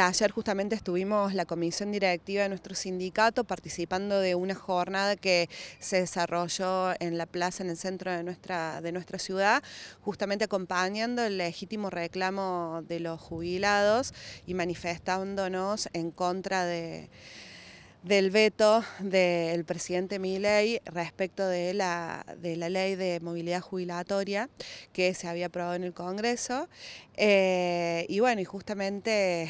Ayer justamente estuvimos la comisión directiva de nuestro sindicato participando de una jornada que se desarrolló en la plaza, en el centro de nuestra, de nuestra ciudad, justamente acompañando el legítimo reclamo de los jubilados y manifestándonos en contra de del veto del presidente Milei respecto de la, de la ley de movilidad jubilatoria que se había aprobado en el Congreso. Eh, y bueno, y justamente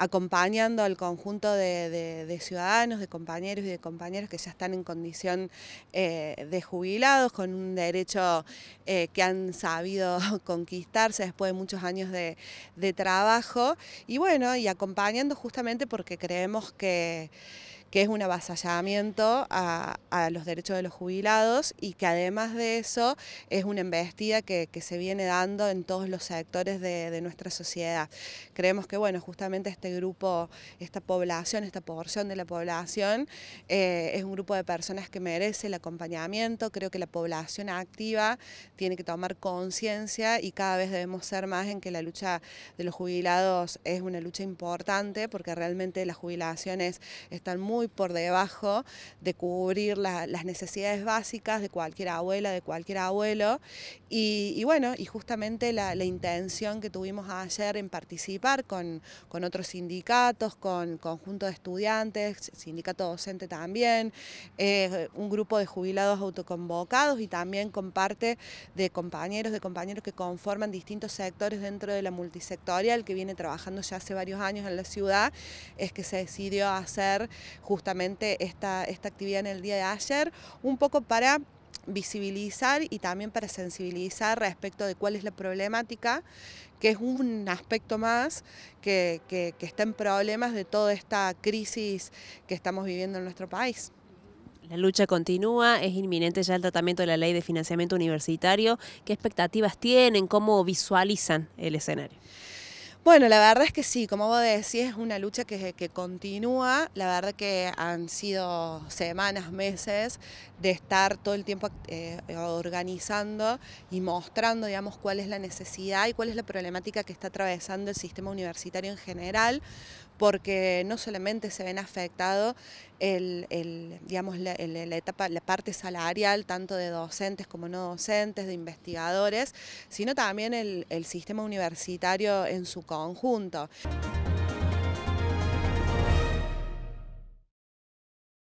acompañando al conjunto de, ciudadanos, de compañeros y de compañeras que ya están en condición eh, de jubilados, con un derecho eh, que han sabido conquistarse después de muchos años de, de trabajo. Y bueno, y acompañando justamente porque creemos que que es un avasallamiento a, los derechos de los jubilados y que además de eso es una embestida que, se viene dando en todos los sectores de, nuestra sociedad. Creemos que, bueno, justamente este grupo, esta población, esta porción de la población eh, es un grupo de personas que merece el acompañamiento, creo que la población activa tiene que tomar conciencia y cada vez debemos ser más en que la lucha de los jubilados es una lucha importante porque realmente las jubilaciones están muy muy por debajo de cubrir las necesidades básicas de cualquier abuela, de cualquier abuelo. Y, bueno, y justamente la, intención que tuvimos ayer en participar con, otros sindicatos, con conjunto de estudiantes, sindicato docente también, eh, un grupo de jubilados autoconvocados y también con parte de compañeros, de compañeros que conforman distintos sectores dentro de la multisectorial que viene trabajando ya hace varios años en la ciudad, es que se decidió hacer justamente esta, esta actividad en el día de ayer, un poco para visibilizar y también para sensibilizar respecto de cuál es la problemática, que es un aspecto más que, que, que, está en problemas de toda esta crisis que estamos viviendo en nuestro país. La lucha continúa, es inminente ya el tratamiento de la ley de financiamiento universitario. ¿Qué expectativas tienen? ¿Cómo visualizan el escenario? Bueno, la verdad es que sí, como vos decís, es una lucha que, continúa. La verdad que han sido semanas, meses de estar todo el tiempo eh, organizando y mostrando, digamos, cuál es la necesidad y cuál es la problemática que está atravesando el sistema universitario en general, porque no solamente se ven afectados el, digamos, la, etapa, la parte salarial, tanto de docentes como no docentes, de investigadores, sino también el sistema universitario en su conjunto.